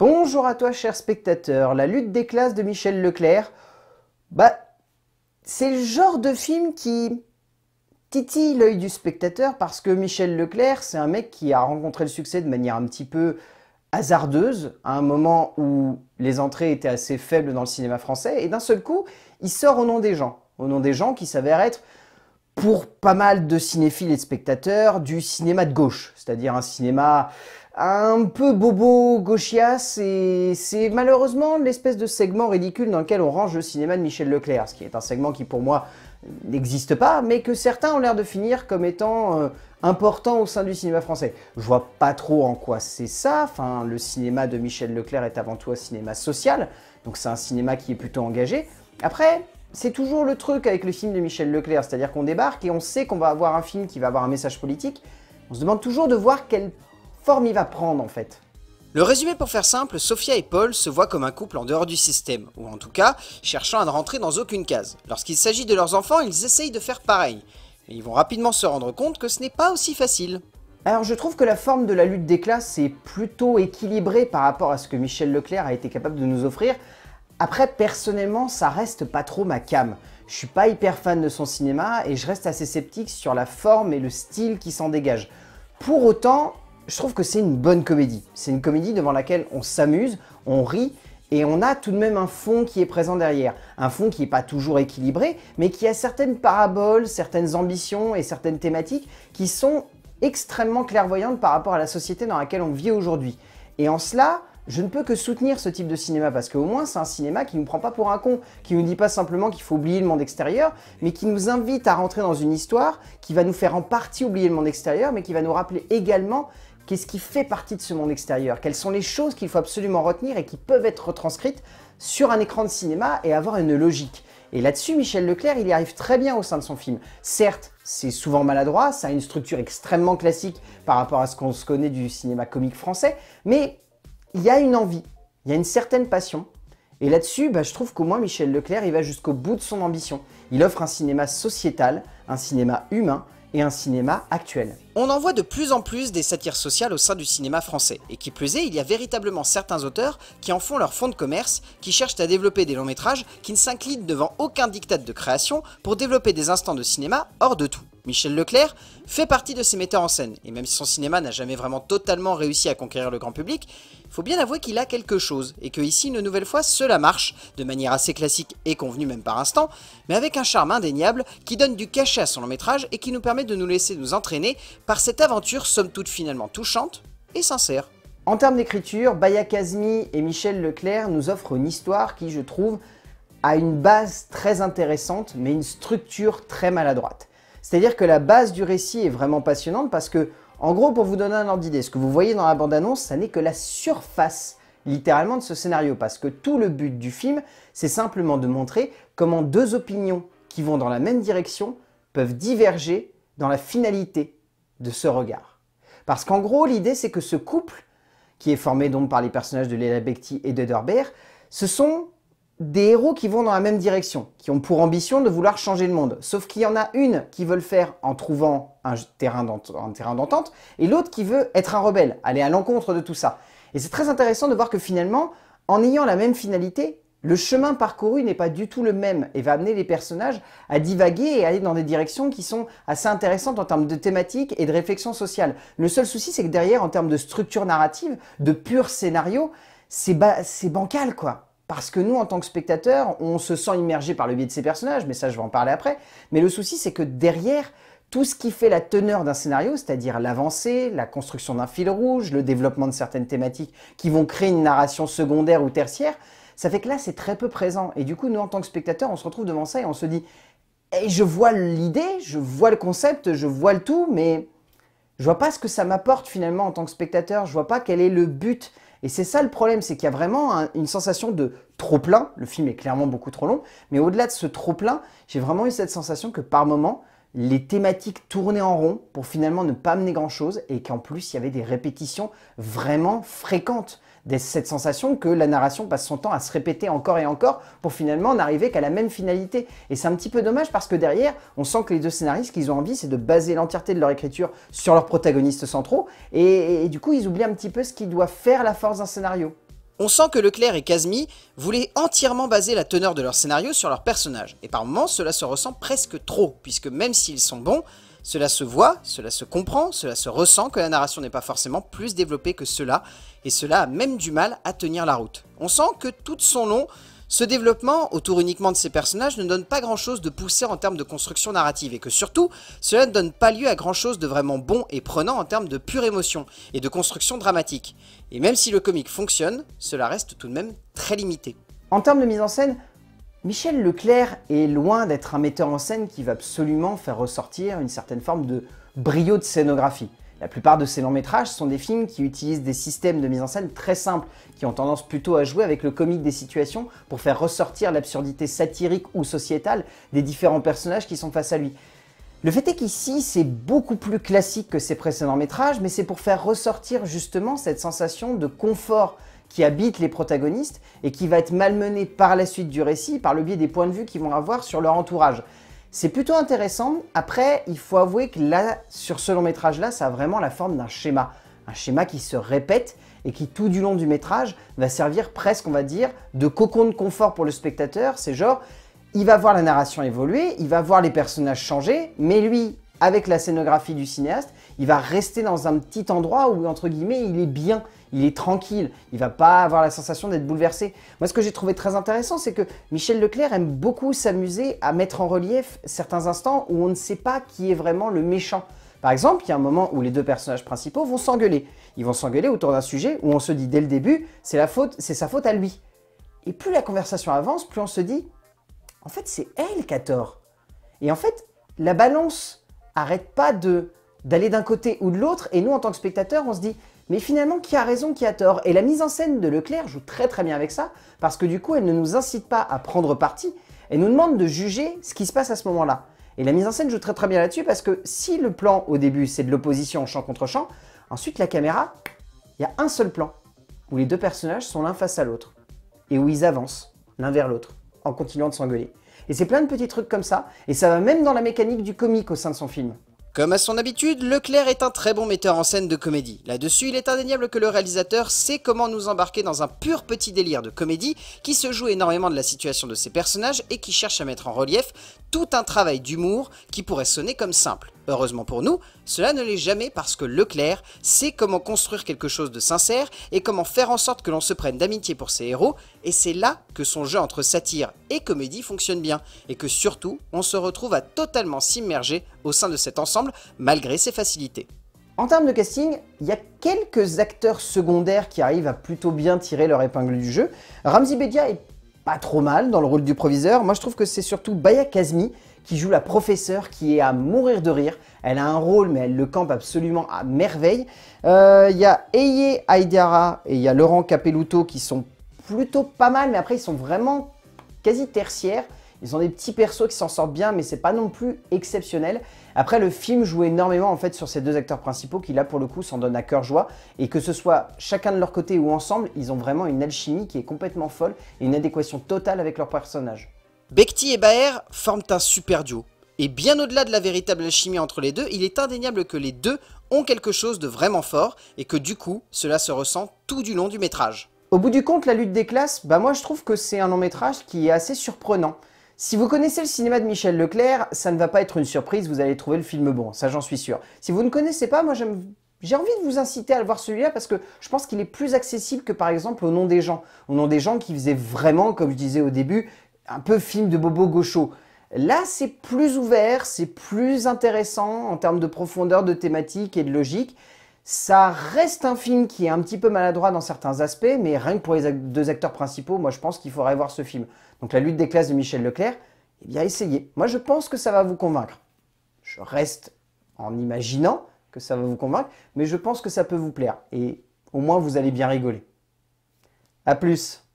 Bonjour à toi, cher spectateur. La lutte des classes de Michel Leclerc, bah, c'est le genre de film qui titille l'œil du spectateur parce que Michel Leclerc, c'est un mec qui a rencontré le succès de manière un petit peu hasardeuse, à un moment où les entrées étaient assez faibles dans le cinéma français, et d'un seul coup, il sort au nom des gens, au nom des gens qui s'avèrent être pour pas mal de cinéphiles et de spectateurs, du cinéma de gauche, c'est-à-dire un cinéma un peu bobo gauchias et c'est malheureusement l'espèce de segment ridicule dans lequel on range le cinéma de Michel Leclerc, ce qui est un segment qui pour moi n'existe pas, mais que certains ont l'air de finir comme étant euh, important au sein du cinéma français. Je vois pas trop en quoi c'est ça, enfin le cinéma de Michel Leclerc est avant tout un cinéma social, donc c'est un cinéma qui est plutôt engagé. Après, c'est toujours le truc avec le film de Michel Leclerc, c'est-à-dire qu'on débarque et on sait qu'on va avoir un film qui va avoir un message politique, on se demande toujours de voir quel il va prendre en fait. Le résumé pour faire simple, Sophia et Paul se voient comme un couple en dehors du système, ou en tout cas, cherchant à ne rentrer dans aucune case. Lorsqu'il s'agit de leurs enfants, ils essayent de faire pareil, mais ils vont rapidement se rendre compte que ce n'est pas aussi facile. Alors je trouve que la forme de la lutte des classes est plutôt équilibrée par rapport à ce que Michel Leclerc a été capable de nous offrir. Après, personnellement, ça reste pas trop ma cam. Je suis pas hyper fan de son cinéma et je reste assez sceptique sur la forme et le style qui s'en dégage. Pour autant, je trouve que c'est une bonne comédie. C'est une comédie devant laquelle on s'amuse, on rit, et on a tout de même un fond qui est présent derrière. Un fond qui n'est pas toujours équilibré, mais qui a certaines paraboles, certaines ambitions et certaines thématiques qui sont extrêmement clairvoyantes par rapport à la société dans laquelle on vit aujourd'hui. Et en cela, je ne peux que soutenir ce type de cinéma parce qu'au moins c'est un cinéma qui ne nous prend pas pour un con, qui ne nous dit pas simplement qu'il faut oublier le monde extérieur, mais qui nous invite à rentrer dans une histoire qui va nous faire en partie oublier le monde extérieur, mais qui va nous rappeler également Qu'est-ce qui fait partie de ce monde extérieur Quelles sont les choses qu'il faut absolument retenir et qui peuvent être retranscrites sur un écran de cinéma et avoir une logique et là-dessus, Michel Leclerc, il y arrive très bien au sein de son film. Certes, c'est souvent maladroit, ça a une structure extrêmement classique par rapport à ce qu'on se connaît du cinéma comique français, mais il y a une envie, il y a une certaine passion. Et là-dessus, bah, je trouve qu'au moins Michel Leclerc, il va jusqu'au bout de son ambition. Il offre un cinéma sociétal, un cinéma humain, et un cinéma actuel. On en voit de plus en plus des satires sociales au sein du cinéma français, et qui plus est, il y a véritablement certains auteurs qui en font leur fonds de commerce, qui cherchent à développer des longs métrages, qui ne s'inclinent devant aucun diktat de création pour développer des instants de cinéma hors de tout. Michel Leclerc fait partie de ces metteurs en scène, et même si son cinéma n'a jamais vraiment totalement réussi à conquérir le grand public, il faut bien avouer qu'il a quelque chose, et que ici, une nouvelle fois, cela marche, de manière assez classique et convenue même par instant, mais avec un charme indéniable qui donne du cachet à son long métrage et qui nous permet de nous laisser nous entraîner par cette aventure somme toute finalement touchante et sincère. En termes d'écriture, Baya Kazmi et Michel Leclerc nous offrent une histoire qui, je trouve, a une base très intéressante, mais une structure très maladroite. C'est-à-dire que la base du récit est vraiment passionnante parce que, en gros, pour vous donner un ordre d'idée, ce que vous voyez dans la bande-annonce, ça n'est que la surface littéralement de ce scénario parce que tout le but du film, c'est simplement de montrer comment deux opinions qui vont dans la même direction peuvent diverger dans la finalité de ce regard. Parce qu'en gros, l'idée, c'est que ce couple, qui est formé donc par les personnages de Léla Bekti et Baer, ce sont des héros qui vont dans la même direction, qui ont pour ambition de vouloir changer le monde. Sauf qu'il y en a une qui veut le faire en trouvant un terrain d'entente, et l'autre qui veut être un rebelle, aller à l'encontre de tout ça. Et c'est très intéressant de voir que finalement, en ayant la même finalité, le chemin parcouru n'est pas du tout le même et va amener les personnages à divaguer et aller dans des directions qui sont assez intéressantes en termes de thématiques et de réflexion sociale. Le seul souci, c'est que derrière, en termes de structure narrative, de pur scénario, c'est bancal, quoi. Parce que nous, en tant que spectateurs, on se sent immergé par le biais de ces personnages, mais ça, je vais en parler après. Mais le souci, c'est que derrière, tout ce qui fait la teneur d'un scénario, c'est-à-dire l'avancée, la construction d'un fil rouge, le développement de certaines thématiques qui vont créer une narration secondaire ou tertiaire, ça fait que là, c'est très peu présent. Et du coup, nous, en tant que spectateurs, on se retrouve devant ça et on se dit, eh, je vois l'idée, je vois le concept, je vois le tout, mais je vois pas ce que ça m'apporte finalement en tant que spectateur, je vois pas quel est le but. Et c'est ça le problème, c'est qu'il y a vraiment une sensation de trop plein, le film est clairement beaucoup trop long, mais au-delà de ce trop plein, j'ai vraiment eu cette sensation que par moment, les thématiques tournaient en rond pour finalement ne pas amener grand-chose et qu'en plus il y avait des répétitions vraiment fréquentes cette sensation que la narration passe son temps à se répéter encore et encore pour finalement n'arriver qu'à la même finalité. Et c'est un petit peu dommage parce que derrière, on sent que les deux scénaristes, qu'ils ont envie, c'est de baser l'entièreté de leur écriture sur leurs protagonistes centraux, et, du coup, ils oublient un petit peu ce qui doit faire la force d'un scénario. On sent que Leclerc et Casmi voulaient entièrement baser la teneur de leur scénario sur leurs personnages, et par moments, cela se ressent presque trop, puisque même s'ils sont bons, cela se voit, cela se comprend, cela se ressent que la narration n'est pas forcément plus développée que cela, et cela a même du mal à tenir la route. On sent que tout son long, ce développement autour uniquement de ces personnages ne donne pas grand chose de poussé en termes de construction narrative et que surtout, cela ne donne pas lieu à grand chose de vraiment bon et prenant en termes de pure émotion et de construction dramatique. Et même si le comique fonctionne, cela reste tout de même très limité. En termes de mise en scène, Michel Leclerc est loin d'être un metteur en scène qui va absolument faire ressortir une certaine forme de brio de scénographie. La plupart de ses longs métrages sont des films qui utilisent des systèmes de mise en scène très simples, qui ont tendance plutôt à jouer avec le comique des situations pour faire ressortir l'absurdité satirique ou sociétale des différents personnages qui sont face à lui. Le fait est qu'ici, c'est beaucoup plus classique que ses précédents métrages, mais c'est pour faire ressortir justement cette sensation de confort qui habite les protagonistes et qui va être malmené par la suite du récit, par le biais des points de vue qu'ils vont avoir sur leur entourage. C'est plutôt intéressant. Après, il faut avouer que là, sur ce long métrage-là, ça a vraiment la forme d'un schéma. Un schéma qui se répète et qui, tout du long du métrage, va servir presque, on va dire, de cocon de confort pour le spectateur. C'est genre, il va voir la narration évoluer, il va voir les personnages changer, mais lui, avec la scénographie du cinéaste, il va rester dans un petit endroit où, entre guillemets, il est bien il est tranquille, il va pas avoir la sensation d'être bouleversé. Moi, ce que j'ai trouvé très intéressant, c'est que Michel Leclerc aime beaucoup s'amuser à mettre en relief certains instants où on ne sait pas qui est vraiment le méchant. Par exemple, il y a un moment où les deux personnages principaux vont s'engueuler. Ils vont s'engueuler autour d'un sujet où on se dit dès le début, c'est la faute, c'est sa faute à lui. Et plus la conversation avance, plus on se dit, en fait, c'est elle qui a tort. Et en fait, la balance arrête pas de d'aller d'un côté ou de l'autre, et nous, en tant que spectateur, on se dit, mais finalement qui a raison, qui a tort. Et la mise en scène de Leclerc joue très très bien avec ça, parce que du coup elle ne nous incite pas à prendre parti, elle nous demande de juger ce qui se passe à ce moment-là. Et la mise en scène joue très très bien là-dessus, parce que si le plan au début c'est de l'opposition en champ contre champ, ensuite la caméra, il y a un seul plan, où les deux personnages sont l'un face à l'autre, et où ils avancent l'un vers l'autre, en continuant de s'engueuler. Et c'est plein de petits trucs comme ça, et ça va même dans la mécanique du comique au sein de son film. Comme à son habitude, Leclerc est un très bon metteur en scène de comédie. Là-dessus, il est indéniable que le réalisateur sait comment nous embarquer dans un pur petit délire de comédie qui se joue énormément de la situation de ses personnages et qui cherche à mettre en relief tout un travail d'humour qui pourrait sonner comme simple heureusement pour nous, cela ne l'est jamais parce que Leclerc sait comment construire quelque chose de sincère et comment faire en sorte que l'on se prenne d'amitié pour ses héros, et c'est là que son jeu entre satire et comédie fonctionne bien, et que surtout, on se retrouve à totalement s'immerger au sein de cet ensemble malgré ses facilités. En termes de casting, il y a quelques acteurs secondaires qui arrivent à plutôt bien tirer leur épingle du jeu. Ramzi Bedia est trop mal dans le rôle du proviseur. Moi, je trouve que c'est surtout Baya Kazmi qui joue la professeure qui est à mourir de rire. Elle a un rôle, mais elle le campe absolument à merveille. Euh, il y a Eye Aidara et il y a Laurent Capelluto qui sont plutôt pas mal, mais après, ils sont vraiment quasi tertiaires. Ils ont des petits persos qui s'en sortent bien, mais c'est pas non plus exceptionnel. Après, le film joue énormément en fait sur ces deux acteurs principaux qui là pour le coup s'en donnent à cœur joie et que ce soit chacun de leur côté ou ensemble, ils ont vraiment une alchimie qui est complètement folle et une adéquation totale avec leur personnages. Bekti et Baer forment un super duo. Et bien au-delà de la véritable alchimie entre les deux, il est indéniable que les deux ont quelque chose de vraiment fort et que du coup, cela se ressent tout du long du métrage. Au bout du compte, la lutte des classes, bah moi je trouve que c'est un long métrage qui est assez surprenant. Si vous connaissez le cinéma de Michel Leclerc, ça ne va pas être une surprise, vous allez trouver le film bon, ça j'en suis sûr. Si vous ne connaissez pas, moi j'ai envie de vous inciter à le voir celui-là parce que je pense qu'il est plus accessible que par exemple au nom des gens. Au nom des gens qui faisaient vraiment, comme je disais au début, un peu film de Bobo Gaucho. Là, c'est plus ouvert, c'est plus intéressant en termes de profondeur, de thématique et de logique. Ça reste un film qui est un petit peu maladroit dans certains aspects, mais rien que pour les deux acteurs principaux, moi je pense qu'il faudrait voir ce film. Donc La lutte des classes de Michel Leclerc, eh bien essayez. Moi je pense que ça va vous convaincre. Je reste en imaginant que ça va vous convaincre, mais je pense que ça peut vous plaire. Et au moins vous allez bien rigoler. A plus